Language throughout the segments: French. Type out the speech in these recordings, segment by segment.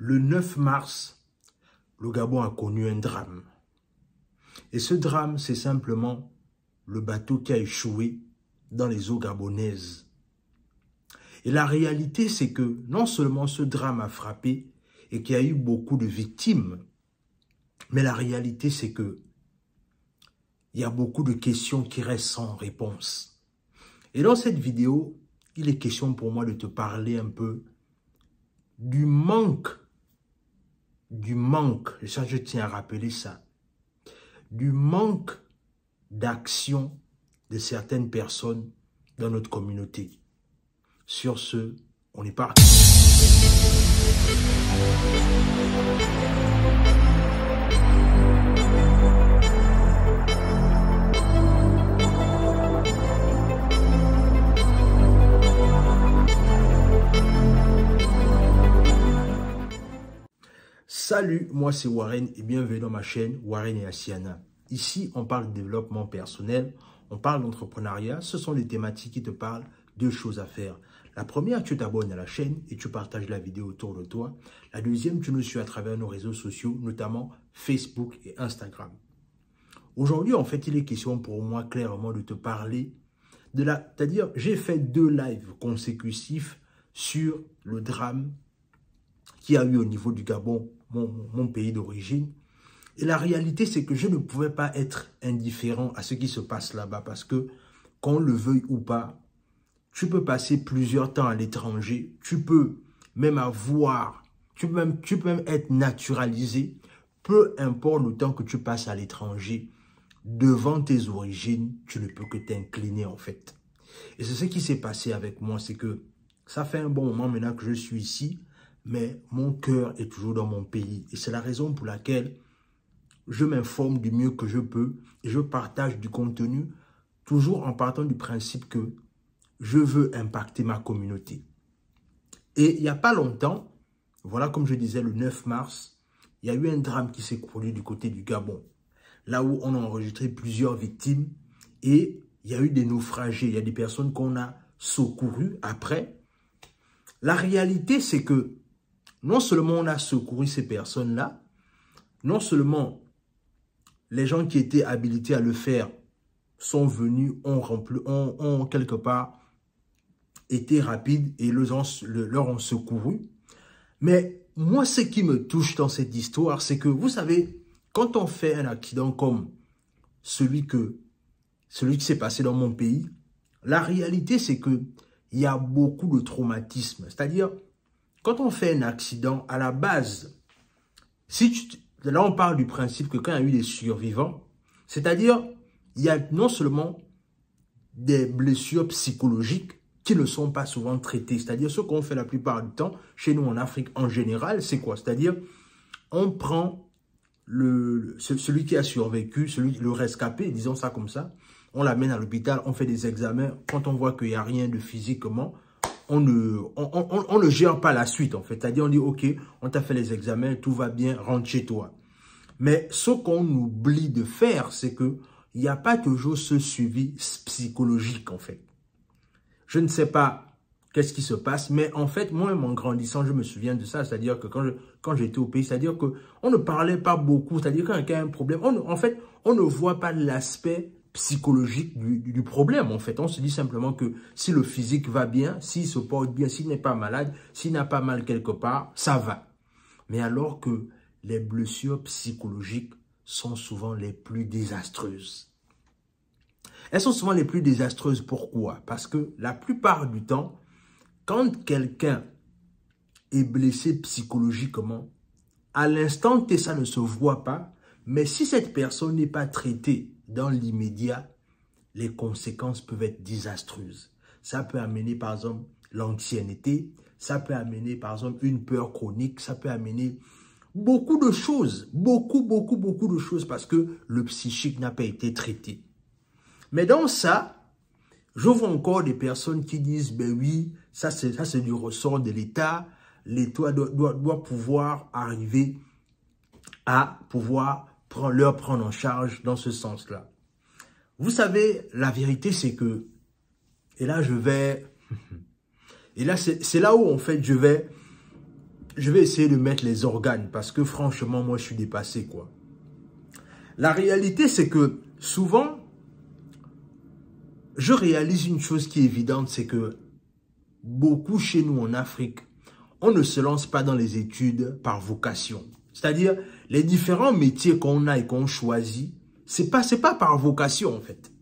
le 9 mars, le Gabon a connu un drame. Et ce drame, c'est simplement le bateau qui a échoué dans les eaux gabonaises. Et la réalité, c'est que non seulement ce drame a frappé et qu'il y a eu beaucoup de victimes, mais la réalité, c'est que il y a beaucoup de questions qui restent sans réponse. Et dans cette vidéo, il est question pour moi de te parler un peu du manque du manque, et ça je tiens à rappeler ça, du manque d'action de certaines personnes dans notre communauté. Sur ce, on est parti. Salut, moi c'est Warren et bienvenue dans ma chaîne Warren et Asiana. Ici, on parle de développement personnel, on parle d'entrepreneuriat. Ce sont des thématiques qui te parlent deux choses à faire. La première, tu t'abonnes à la chaîne et tu partages la vidéo autour de toi. La deuxième, tu nous suis à travers nos réseaux sociaux, notamment Facebook et Instagram. Aujourd'hui, en fait, il est question pour moi clairement de te parler de la... C'est-à-dire, j'ai fait deux lives consécutifs sur le drame qui a eu au niveau du Gabon mon, pays d'origine. Et la réalité, c'est que je ne pouvais pas être indifférent à ce qui se passe là-bas parce que, qu'on le veuille ou pas, tu peux passer plusieurs temps à l'étranger, tu peux même avoir, tu même, tu peux même être naturalisé, peu importe le temps que tu passes à l'étranger, devant tes origines, tu ne peux que t'incliner en fait. Et c'est ce qui s'est passé avec moi, c'est que ça fait un bon moment maintenant que je suis ici, mais mon cœur est toujours dans mon pays. Et c'est la raison pour laquelle je m'informe du mieux que je peux et je partage du contenu, toujours en partant du principe que je veux impacter ma communauté. Et il n'y a pas longtemps, voilà comme je disais le 9 mars, il y a eu un drame qui s'est produit du côté du Gabon, là où on a enregistré plusieurs victimes et il y a eu des naufragés, il y a des personnes qu'on a secourues après. La réalité, c'est que non seulement on a secouru ces personnes-là, non seulement les gens qui étaient habilités à le faire sont venus, ont, rempli, ont, quelque part été rapides et leur ont secouru. Mais moi, ce qui me touche dans cette histoire, c'est que vous savez, quand on fait un accident comme celui, que, celui qui s'est passé dans mon pays, la réalité, c'est que il y a beaucoup de traumatisme. C'est-à-dire, quand on fait un accident, à la base, si là on parle du principe que quand il y a eu des survivants, c'est-à-dire il y a non seulement des blessures psychologiques qui ne sont pas souvent traitées, c'est-à-dire ce qu'on fait la plupart du temps, chez nous en Afrique en général, c'est quoi C'est-à-dire on prend le, celui qui a survécu, celui le rescapé, disons ça comme ça, on l'amène à l'hôpital, on fait des examens, quand on voit qu'il n'y a rien de physiquement, on ne, on, gère pas la suite, en fait. C'est-à-dire, on dit, OK, on t'a fait les examens, tout va bien, rentre chez toi. Mais ce qu'on oublie de faire, c'est que il n'y a pas toujours ce suivi psychologique, en fait. Je ne sais pas qu'est-ce qui se passe, mais en fait, moi-même, en grandissant, je me souviens de ça. C'est-à-dire que quand je, quand j'étais au pays, c'est-à-dire que on ne parlait pas beaucoup. C'est-à-dire quand y a un problème, on, en fait, on ne voit pas l'aspect psychologique du, problème, en fait. On se dit simplement que si le physique va bien, s'il se porte bien, s'il n'est pas malade, s'il n'a pas mal quelque part, ça va. Mais alors que les blessures psychologiques sont souvent les plus désastreuses. Elles sont souvent les plus désastreuses. Pourquoi Parce que la plupart du temps, quand quelqu'un est blessé psychologiquement, à l'instant que ça ne se voit pas, mais si cette personne n'est pas traitée dans l'immédiat, les conséquences peuvent être désastreuses. Ça peut amener, par exemple, l'ancienneté, ça peut amener, par exemple, une peur chronique, ça peut amener beaucoup de choses, beaucoup, beaucoup, beaucoup de choses, parce que le psychique n'a pas été traité. Mais dans ça, je vois encore des personnes qui disent, ben oui, ça c'est ça c'est du ressort de l'État, l'État doit, doit pouvoir arriver à pouvoir leur prendre en charge dans ce sens-là. Vous savez, la vérité, c'est que, et là, je vais, et là, c'est là où, en fait, je vais, je vais essayer de mettre les organes, parce que, franchement, moi, je suis dépassé, quoi. La réalité, c'est que, souvent, je réalise une chose qui est évidente, c'est que beaucoup chez nous en Afrique, on ne se lance pas dans les études par vocation. C'est-à-dire, les différents métiers qu'on a et qu'on choisit, c'est pas, pas par vocation, en fait.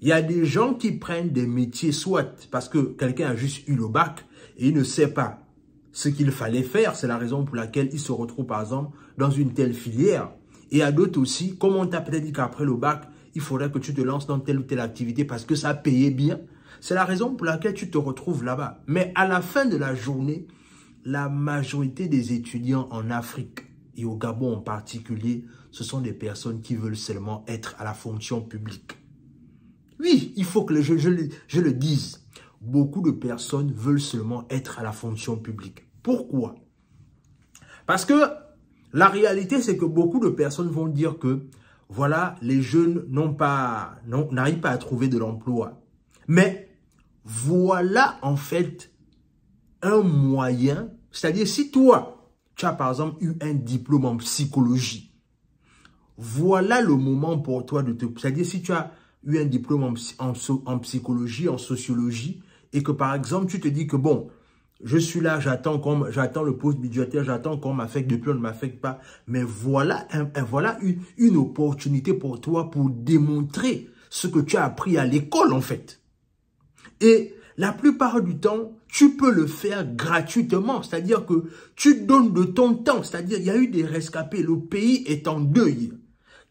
Il y a des gens qui prennent des métiers, soit parce que quelqu'un a juste eu le bac et il ne sait pas ce qu'il fallait faire. C'est la raison pour laquelle il se retrouve, par exemple, dans une telle filière. Et il y a d'autres aussi, comme on t'a peut-être dit qu'après le bac, il faudrait que tu te lances dans telle ou telle activité parce que ça payait bien. C'est la raison pour laquelle tu te retrouves là-bas. Mais à la fin de la journée, la majorité des étudiants en Afrique et au Gabon en particulier, ce sont des personnes qui veulent seulement être à la fonction publique. Oui, il faut que je, je, je le dise. Beaucoup de personnes veulent seulement être à la fonction publique. Pourquoi Parce que la réalité, c'est que beaucoup de personnes vont dire que, voilà, les jeunes n'ont pas, n'arrivent pas à trouver de l'emploi. Mais voilà, en fait, un moyen, c'est-à-dire si toi, tu as par exemple eu un diplôme en psychologie. Voilà le moment pour toi de te... C'est-à-dire si tu as eu un diplôme en, psychologie, en sociologie, et que par exemple tu te dis que bon, je suis là, j'attends j'attends le poste budgétaire, j'attends qu'on m'affecte, depuis on ne m'affecte pas. Mais voilà, voilà une opportunité pour toi pour démontrer ce que tu as appris à l'école en fait. Et la plupart du temps, tu peux le faire gratuitement, c'est-à-dire que tu donnes de ton temps, c'est-à-dire il y a eu des rescapés, le pays est en deuil.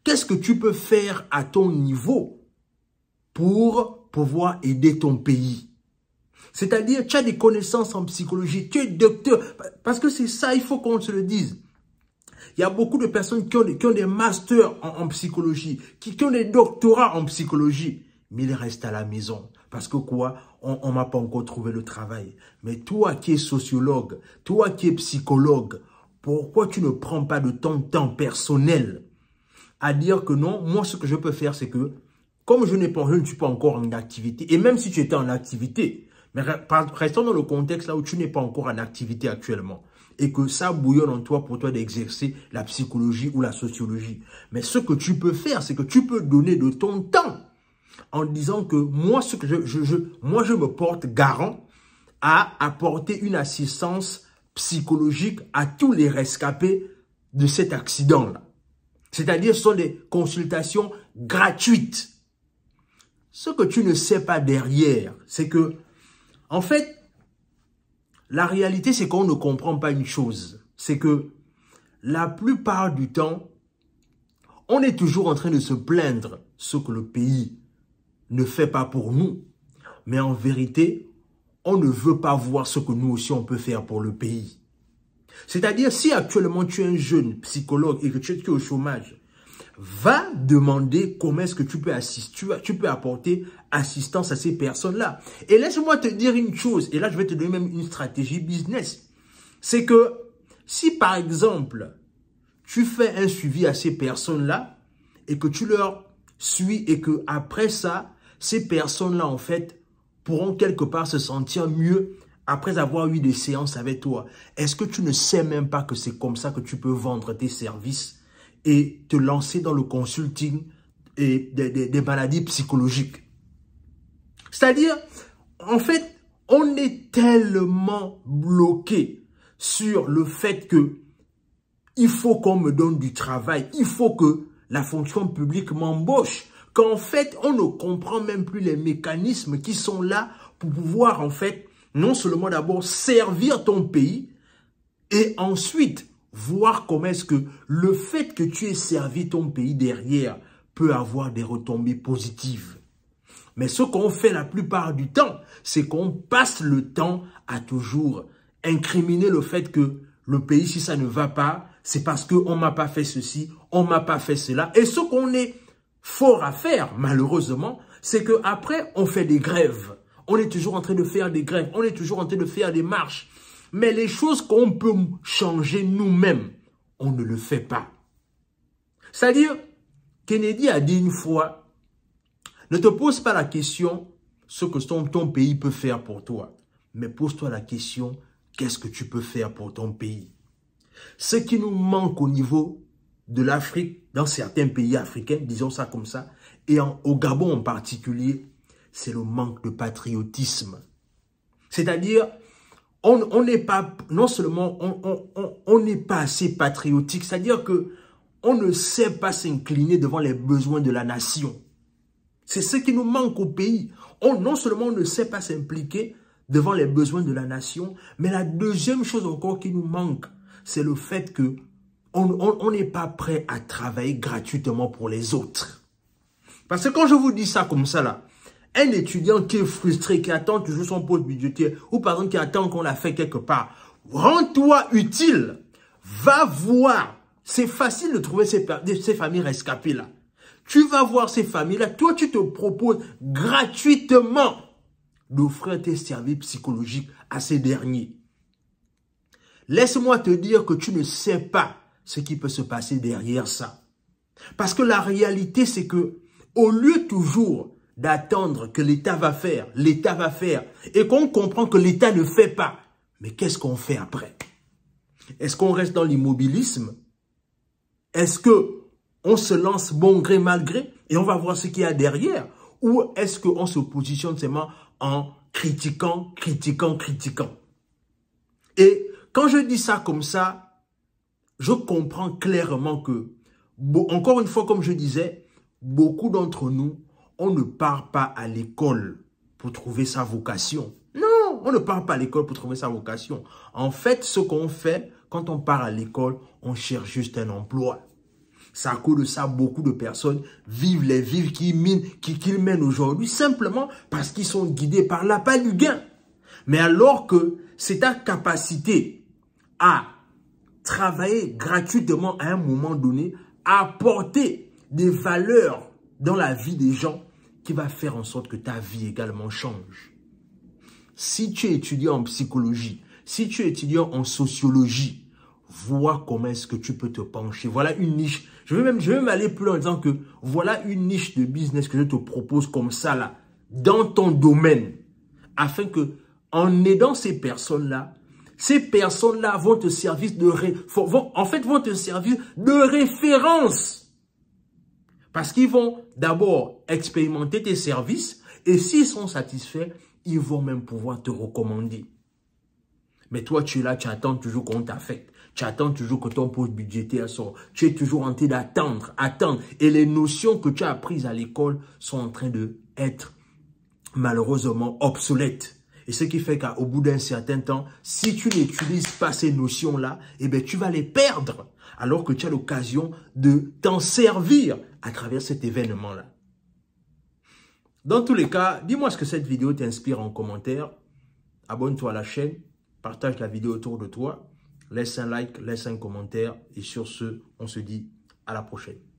Qu'est-ce que tu peux faire à ton niveau pour pouvoir aider ton pays C'est-à-dire, tu as des connaissances en psychologie, tu es docteur, parce que c'est ça, il faut qu'on se le dise. Il y a beaucoup de personnes qui ont des, qui ont des masters en, psychologie, qui, qui ont des doctorats en psychologie, mais ils restent à la maison. Parce que quoi On ne m'a pas encore trouvé le travail. Mais toi qui es sociologue, toi qui es psychologue, pourquoi tu ne prends pas de ton temps personnel à dire que non, moi ce que je peux faire, c'est que comme je, n'ai pas, je ne suis pas encore en activité, et même si tu étais en activité, mais restons dans le contexte là où tu n'es pas encore en activité actuellement et que ça bouillonne en toi pour toi d'exercer la psychologie ou la sociologie. Mais ce que tu peux faire, c'est que tu peux donner de ton temps en disant que moi, ce que je, moi, je me porte garant à apporter une assistance psychologique à tous les rescapés de cet accident-là. C'est-à-dire, ce sont des consultations gratuites. Ce que tu ne sais pas derrière, c'est que, en fait, la réalité, c'est qu'on ne comprend pas une chose. C'est que la plupart du temps, on est toujours en train de se plaindre ce que le pays ne fait pas pour nous. Mais en vérité, on ne veut pas voir ce que nous aussi on peut faire pour le pays. C'est-à-dire, si actuellement tu es un jeune psychologue et que tu es au chômage, va demander comment est-ce que tu peux assister, tu, peux apporter assistance à ces personnes-là. Et laisse-moi te dire une chose, et là je vais te donner même une stratégie business. C'est que si par exemple, tu fais un suivi à ces personnes-là et que tu leur suis et que après ça, ces personnes-là, en fait, pourront quelque part se sentir mieux après avoir eu des séances avec toi. Est-ce que tu ne sais même pas que c'est comme ça que tu peux vendre tes services et te lancer dans le consulting et des, des maladies psychologiques C'est-à-dire, en fait, on est tellement bloqué sur le fait que il faut qu'on me donne du travail, il faut que la fonction publique m'embauche, qu'en fait, on ne comprend même plus les mécanismes qui sont là pour pouvoir, en fait, non seulement d'abord servir ton pays, et ensuite voir comment est-ce que le fait que tu aies servi ton pays derrière peut avoir des retombées positives. Mais ce qu'on fait la plupart du temps, c'est qu'on passe le temps à toujours incriminer le fait que le pays, si ça ne va pas, c'est parce qu'on m'a pas fait ceci, on m'a pas fait cela. Et ce qu'on est fort à faire, malheureusement, c'est qu'après, on fait des grèves. On est toujours en train de faire des grèves. On est toujours en train de faire des marches. Mais les choses qu'on peut changer nous-mêmes, on ne le fait pas. C'est-à-dire, Kennedy a dit une fois, ne te pose pas la question ce que ton, ton pays peut faire pour toi, mais pose-toi la question, qu'est-ce que tu peux faire pour ton pays Ce qui nous manque au niveau de l'Afrique, dans certains pays africains, disons ça comme ça, et au Gabon en particulier, c'est le manque de patriotisme. C'est-à-dire, on n'est pas, non seulement on n'est pas assez patriotique, c'est-à-dire que on ne sait pas s'incliner devant les besoins de la nation. C'est ce qui nous manque au pays. On, non seulement on ne sait pas s'impliquer devant les besoins de la nation, mais la deuxième chose encore qui nous manque, c'est le fait que on n'est pas prêt à travailler gratuitement pour les autres. Parce que quand je vous dis ça comme ça, là, un étudiant qui est frustré, qui attend toujours son poste budgétaire, ou par exemple qui attend qu'on l'a fait quelque part, rends-toi utile, va voir. C'est facile de trouver ces, ces familles rescapées-là. Tu vas voir ces familles-là. Toi, tu te proposes gratuitement d'offrir tes services psychologiques à ces derniers. Laisse-moi te dire que tu ne sais pas ce qui peut se passer derrière ça. Parce que la réalité, c'est que au lieu toujours d'attendre que l'État va faire, l'État va faire, et qu'on comprend que l'État ne fait pas, mais qu'est-ce qu'on fait après Est-ce qu'on reste dans l'immobilisme Est-ce que on se lance bon gré mal gré et on va voir ce qu'il y a derrière Ou est-ce qu'on se positionne seulement en critiquant, critiquant, critiquant Et quand je dis ça comme ça, je comprends clairement que, encore une fois, comme je disais, beaucoup d'entre nous, on ne part pas à l'école pour trouver sa vocation. Non, on ne part pas à l'école pour trouver sa vocation. En fait, ce qu'on fait quand on part à l'école, on cherche juste un emploi. Ça à cause de ça, beaucoup de personnes vivent les vies qu'ils qu'ils mènent aujourd'hui, simplement parce qu'ils sont guidés par l'appât du gain. Mais alors que c'est ta capacité à travailler gratuitement à un moment donné, apporter des valeurs dans la vie des gens qui va faire en sorte que ta vie également change. Si tu es étudiant en psychologie, si tu es étudiant en sociologie, vois comment est-ce que tu peux te pencher. Voilà une niche. Je veux même, je vais même aller plus loin en disant que voilà une niche de business que je te propose comme ça là, dans ton domaine, afin que en aidant ces personnes là, ces personnes-là vont te servir de ré... vont, en fait vont te servir de référence. Parce qu'ils vont d'abord expérimenter tes services et s'ils sont satisfaits, ils vont même pouvoir te recommander. Mais toi, tu es là, tu attends toujours qu'on t'affecte. Tu attends toujours que ton poste budgétaire sorte. Tu es toujours en train d'attendre, attendre. Et les notions que tu as apprises à l'école sont en train de être malheureusement obsolètes. Et ce qui fait qu'au bout d'un certain temps, si tu n'utilises pas ces notions-là, eh bien, tu vas les perdre alors que tu as l'occasion de t'en servir à travers cet événement-là. Dans tous les cas, dis-moi ce que cette vidéo t'inspire en commentaire. Abonne-toi à la chaîne, partage la vidéo autour de toi, laisse un like, laisse un commentaire et sur ce, on se dit à la prochaine.